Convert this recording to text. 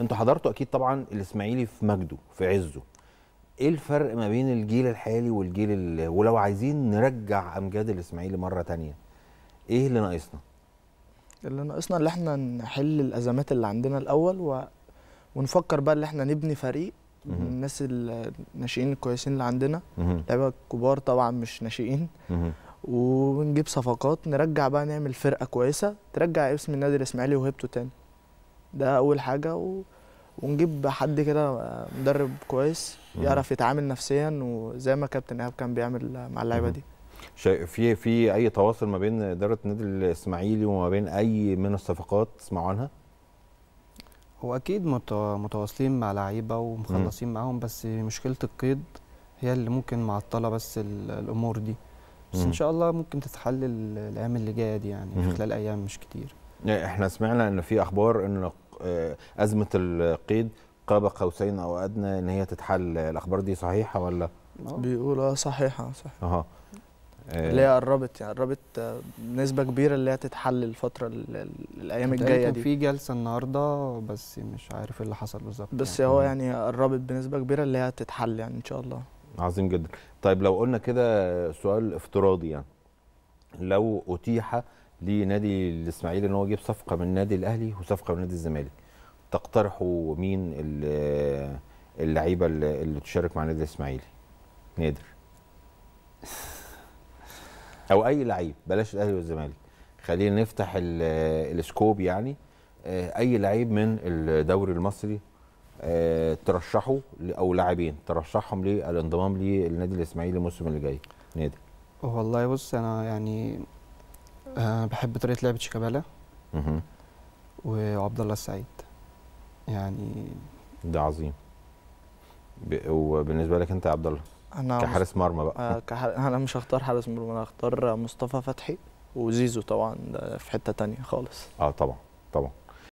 انتوا حضرتوا اكيد طبعا الاسماعيلي في مجده في عزه ايه الفرق ما بين الجيل الحالي والجيل اللي ولو عايزين نرجع امجاد الاسماعيلي مره تانية ايه اللي ناقصنا اللي ناقصنا ان احنا نحل الازمات اللي عندنا الاول و... ونفكر بقى ان احنا نبني فريق من الناس الناشئين الكويسين اللي عندنا لعيبه كبار طبعا مش ناشئين ونجيب صفقات نرجع بقى نعمل فرقه كويسه ترجع اسم النادي الاسماعيلي وهيبته تاني ده اول حاجه و... ونجيب حد كده مدرب كويس يعرف يتعامل نفسيا وزي ما كابتن ايهاب كان بيعمل مع اللعيبه دي في في اي تواصل ما بين اداره النادي الاسماعيلي وما بين اي من الصفقات تسمعوا عنها هو اكيد متواصلين مع لعيبه ومخلصين م. معاهم بس مشكله القيد هي اللي ممكن معطله بس الامور دي بس م. ان شاء الله ممكن تتحل الايام اللي جايه دي يعني م. في خلال ايام مش كتير احنا سمعنا ان في اخبار ان آه، ازمه القيد قاب قوسين او ادنى ان هي تتحل الاخبار دي صحيحه ولا آه. بيقول اه صحيحه صح اها آه. اللي هي قربت يعني قربت بنسبه كبيره اللي هي تتحل الفتره الايام الجايه دي في جلسه النهارده بس مش عارف ايه اللي حصل بالظبط بس يعني. هو يعني قربت بنسبه كبيره اللي هي تتحل يعني ان شاء الله عظيم جدا طيب لو قلنا كده سؤال افتراضي يعني لو اتيح لنادي الاسماعيلي ان هو يجيب صفقه من النادي الاهلي وصفقه من نادي الزمالك تقترحوا مين اللعيبه اللي تشارك مع نادي الاسماعيلي نادر او اي لعيب بلاش الاهلي والزمالك خلينا نفتح السكوب يعني آه، اي لعيب من الدوري المصري آه، ترشحه او لاعبين ترشحهم للانضمام للنادي الاسماعيلي الموسم اللي جاي نادر والله بص انا يعني أه بحب طريقه لعبه شيكابالا وعبد الله السعيد يعني ده عظيم وبالنسبه لك انت يا عبد الله انا كحارس مرمى بقى آه كحر... انا مش هختار حارس مرمى انا هختار مصطفى فتحي وزيزو طبعا في حته تانية خالص اه طبعا طبعا